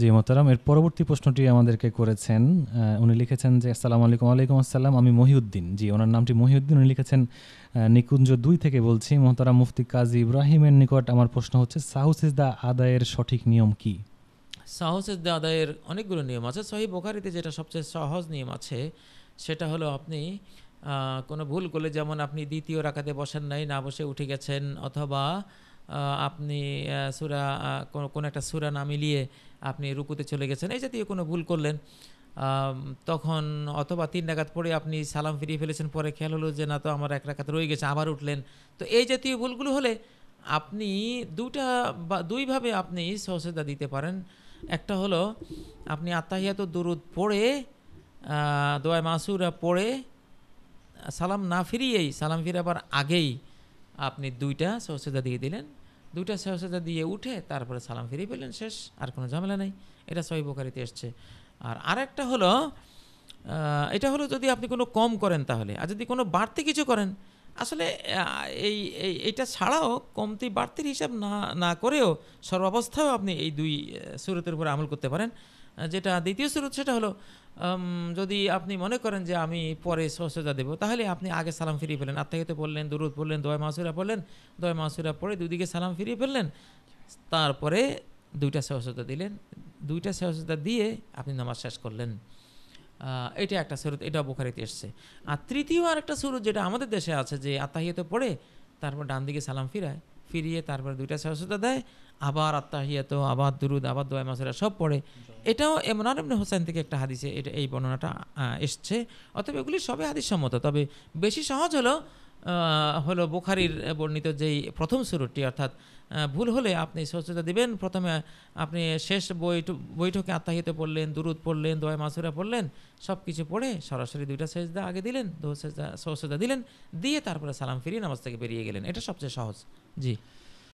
জি মোতারাম এর পরবর্তী প্রশ্নটি আমাদেরকে করেছেন উনি লিখেছেন যে আসসালামু আলাইকুম আলাইকুম আসসালাম আমি মহিউদ্দিন জি ওনার নামটি মহিউদ্দিন উনি লিখেছেন নিকুঞ্জ দুই থেকে বলছি মোহতারাম মুফতি কাজী ইব্রাহিমের নিকট আমার প্রশ্ন হচ্ছে সাহস সাহুসিজদা আদায়ের সঠিক নিয়ম কি সাহসিজদা আদায়ের অনেকগুলো নিয়ম আছে সহি বোখারিতে যেটা সবচেয়ে সহজ নিয়ম আছে সেটা হলো আপনি কোনো ভুল করলে যেমন আপনি দ্বিতীয় রাখাতে বসেন নাই না বসে উঠে গেছেন অথবা আপনি সুরা কোনো একটা সুরা না মিলিয়ে আপনি রুকুতে চলে গেছেন এই জাতীয় কোনো ভুল করলেন তখন অথবা তিন ডাকাত পড়ে আপনি সালাম ফিরিয়ে ফেলেছেন পরে খেয়াল হলো যে না তো আমার এক রাখাত রয়ে গেছে আবার উঠলেন তো এই জাতীয় ভুলগুলো হলে আপনি দুটা বা দুইভাবে আপনি সহসেদা দিতে পারেন একটা হলো আপনি আত্মাহিয়াত দুরুদ পড়ে দোয়া মাসুরা পড়ে সালাম না ফিরিয়েই সালাম ফিরাবার আগেই আপনি দুইটা সহসেদা দিয়ে দিলেন দুইটা সহসেদা দিয়ে উঠে তারপরে সালাম ফিরিয়ে পেলেন শেষ আর কোনো ঝামেলা নেই এটা সহি বোকারিতে এসছে আর আরেকটা হলো এটা হলো যদি আপনি কোনো কম করেন তাহলে আর যদি কোনো বাড়তি কিছু করেন আসলে এই এইটা ছাড়াও কমতি বাড়তির হিসাব না না করেও সর্বাবস্থাও আপনি এই দুই সুরতের উপরে আমল করতে পারেন যেটা দ্বিতীয় সুরত সেটা হলো যদি আপনি মনে করেন যে আমি পরে সহসজা দেবো তাহলে আপনি আগে সালাম ফিরিয়ে ফেলেন আত্মাহিতে বললেন দুরুদ বললেন দয় মাসুরা পড়লেন দয় মাসুরা পরে দুদিকে সালাম ফিরিয়ে ফেললেন তারপরে দুইটা সহসজা দিলেন দুইটা সহসজা দিয়ে আপনি নামাজ শেষ করলেন এটা একটা সুরত এটা বোখারিতে এসছে আর তৃতীয় আর একটা সুরত যেটা আমাদের দেশে আছে যে আত্মাহিয়াতে পড়ে তারপর ডান দিকে সালাম ফিরায় ফিরিয়ে তারপর দুইটা সহসতা দেয় আবার আত্মাহিয়াত আবার দুরুদ আবার দোয়া মাসেরা সব পড়ে এটাও আর এমনি হোসেন থেকে একটা হাদিসে এটা এই বর্ণনাটা এসছে অতএব এগুলি সবই হাদিস সম্মত তবে বেশি সহজ হলো হলো বুখারির বর্ণিত যেই প্রথম সুরটি অর্থাৎ ভুল হলে আপনি সচেতা দিবেন প্রথমে আপনি শেষ বৈঠকে আত্মাহিত পড়লেন দুরুদ পড়লেন দোয়া মাসুরা পড়লেন সব কিছু পড়ে সরাসরি দুইটা সেজদা আগে দিলেন দো সেজদা সচেতা দিলেন দিয়ে তারপরে সালাম ফিরিয়ে নামাজ থেকে বেরিয়ে গেলেন এটা সবচেয়ে সহজ জি